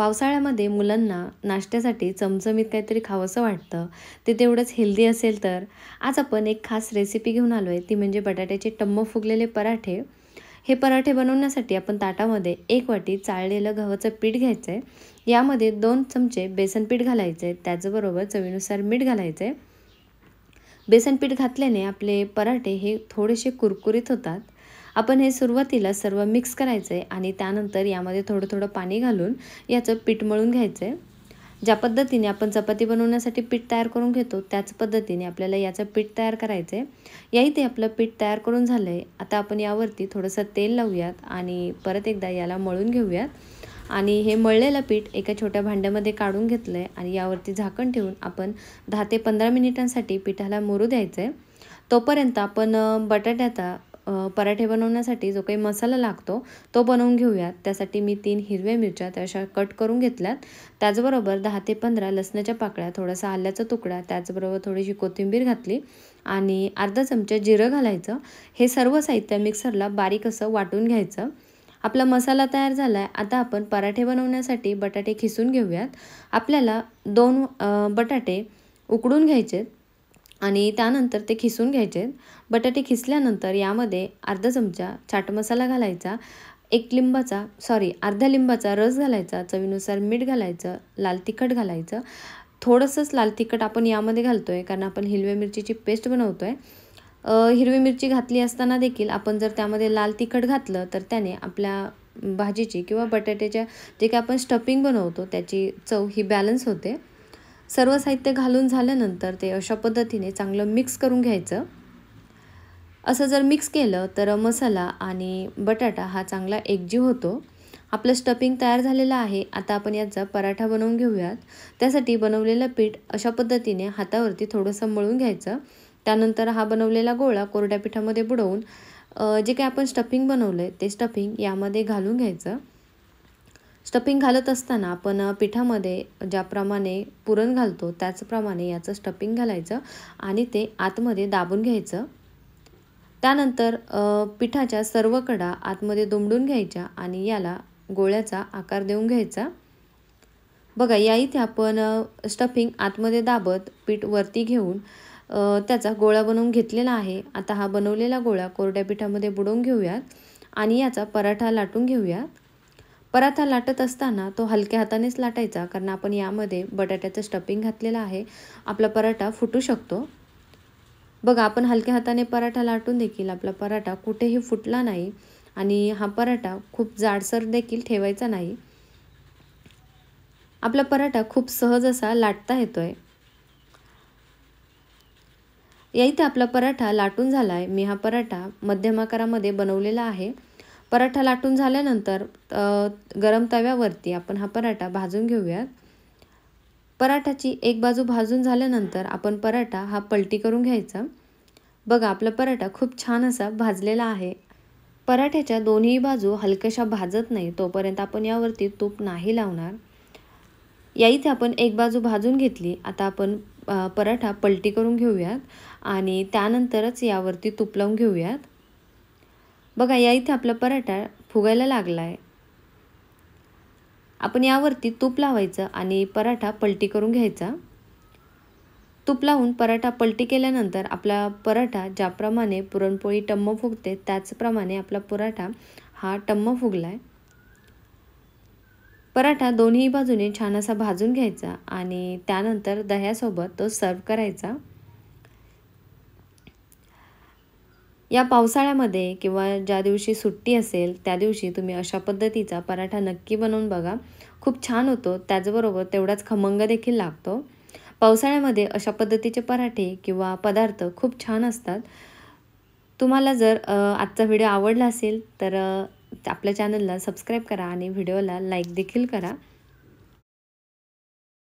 पावसाळ्यामध्ये मुलांना नाश्त्यासाठी चमचमीत काहीतरी खावंसं वाटतं ते तेवढंच हेल्दी असेल तर आज आपण एक खास रेसिपी घेऊन आलो आहे ती म्हणजे बटाट्याचे टम्म फुगलेले पराठे हे पराठे बनवण्यासाठी आपण ताटामध्ये एक वाटी चाळलेलं गव्हाचं पीठ घ्यायचं आहे यामध्ये दोन चमचे बेसन पीठ घालायचं आहे त्याचबरोबर चवीनुसार मीठ घालायचं आहे बेसन पीठ घातल्याने आपले पराठे हे थोडेसे कुरकुरीत होतात आपण हे सुरुवातीला सर्व मिक्स करायचं आहे आणि त्यानंतर यामध्ये थोडं थोडं पाणी घालून याचं पीठ मळून घ्यायचं आहे ज्या पद्धतीने आपण चपाती बनवण्यासाठी पीठ तयार करून घेतो त्याच पद्धतीने आपल्याला याचं पीठ तयार करायचं आहे या इथे आपलं पीठ तयार करून झालं आहे आता आपण यावरती थोडंसं तेल लावूयात आणि परत एकदा याला मळून घेऊयात आणि हे मळलेलं पीठ एका छोट्या भांड्यामध्ये काढून घेतलं आहे आणि यावरती झाकण ठेवून आपण दहा ते पंधरा मिनिटांसाठी पिठाला मुरू द्यायचं आहे तोपर्यंत आपण बटाट्याचा पराठे बनवण्यासाठी जो काही मसाला लागतो तो बनवून घेऊयात त्यासाठी मी तीन हिरव्या मिरच्या त्या कट करून घेतल्यात त्याचबरोबर दहा ते पंधरा लसणाच्या पाकळ्या थोडासा आल्याचा तुकडा त्याचबरोबर थोडीशी कोथिंबीर घातली आणि अर्धा चमचा जिरं घालायचं हे सर्व साहित्य मिक्सरला बारीक असं वाटून घ्यायचं आपला मसाला तयार झाला आहे आता आपण पराठे बनवण्यासाठी बटाटे खिसून घेऊयात आपल्याला दोन बटाटे उकडून घ्यायचेत आणि त्यानंतर ते खिसून घ्यायचे बटाटे खिसल्यानंतर यामध्ये अर्धा चमचा चाट मसाला घालायचा एक लिंबाचा सॉरी अर्धा लिंबाचा रस घालायचा चवीनुसार मीठ घालायचं लाल तिखट घालायचं थोडंसंच लाल तिखट आपण यामध्ये घालतो आहे कारण आपण हिरव्या मिरचीची पेस्ट बनवतो आहे हिरवी मिरची घातली असताना देखील आपण जर त्यामध्ये लाल तिखट घातलं तर त्याने आपल्या भाजीची किंवा बटाट्याच्या जे काही आपण स्टफिंग बनवतो त्याची चव ही बॅलन्स होते सर्व साहित्य घालून झाल्यानंतर ते अशा पद्धतीने चांगलं मिक्स करून घ्यायचं असं जर मिक्स केलं तर मसाला आणि बटाटा हा चांगला एकजीव होतो आपलं स्टफिंग तयार झालेलं आहे आता आपण याचा पराठा बनवून घेऊयात त्यासाठी बनवलेलं पीठ अशा पद्धतीने हातावरती थोडंसं मळून घ्यायचं त्यानंतर हा बनवलेला गोळा कोरड्या पिठामध्ये बुडवून जे काही आपण स्टफिंग बनवलं आहे ते स्टफिंग यामध्ये घालून घ्यायचं स्टफिंग घालत असताना आपण पिठामध्ये ज्याप्रमाणे पुरण घालतो त्याचप्रमाणे याचं स्टफिंग घालायचं आणि ते आतमध्ये दाबून घ्यायचं त्यानंतर पिठाच्या सर्व कडा आतमध्ये दुमडून घ्यायच्या आणि याला गोळ्याचा आकार देऊन घ्यायचा बघा या इथे आपण स्टफिंग आतमध्ये दाबत पीठ वरती घेऊन त्याचा गोळा बनवून घेतलेला आहे आता हा बनवलेला गोळा कोरड्या पिठामध्ये बुडवून घेऊयात आणि याचा पराठा लाटून घेऊयात पराठा लाटत असताना तो हलक्या हातानेच लाटायचा कारण आपण यामध्ये बटाट्याचं स्टपिंग घातलेलं आहे आपला पराठा फुटू शकतो बघा आपण हलक्या हाताने पराठा लाटून देखील आपला पराठा कुठेही फुटला नाही आणि हा पराठा खूप जाडसर देखील ठेवायचा नाही आपला पराठा खूप सहज असा लाटता येतो आहे या इथे आपला पराठा लाटून झाला आहे मी हा पराठा मध्यम आकारामध्ये बनवलेला आहे पराठा लाटून झाल्यानंतर गरम तव्यावरती आपण हा पराठा भाजून घेऊयात पराठाची एक बाजू भाजून झाल्यानंतर आपण पराठा हा पलटी करून घ्यायचा बघा आपला पराठा खूप छान असा भाजलेला आहे पराठ्याच्या दोन्ही बाजू हलक्याशा भाजत नाही तोपर्यंत आपण यावरती तूप नाही लावणार या इथे आपण एक बाजू भाजून घेतली आता आपण पराठा पलटी करून घेऊयात आणि त्यानंतरच यावरती तूप लावून घेऊयात बघा या इथे आपला पराठा फुगायला लागला आहे आपण यावरती तूप लावायचं आणि पराठा पलटी करून घ्यायचा तूप लावून पराठा पलटी केल्यानंतर आपला पराठा ज्याप्रमाणे पुरणपोळी टम्म फुगते त्याचप्रमाणे आपला पराठा हा टम्म फुगला आहे पराठा दोन्ही बाजूने छान असा भाजून घ्यायचा आणि त्यानंतर दह्यासोबत तो सर्व करायचा या पावसाळ्यामध्ये किंवा ज्या दिवशी सुट्टी असेल त्या दिवशी तुम्ही अशा पद्धतीचा पराठा नक्की बनवून बघा खूप छान होतो त्याचबरोबर तेवढाच खमंग देखील लागतो पावसाळ्यामध्ये अशा पद्धतीचे पराठे किंवा पदार्थ खूप छान असतात तुम्हाला जर आजचा व्हिडिओ आवडला असेल तर आपल्या चॅनलला सबस्क्राईब करा आणि व्हिडिओला लाईक देखील करा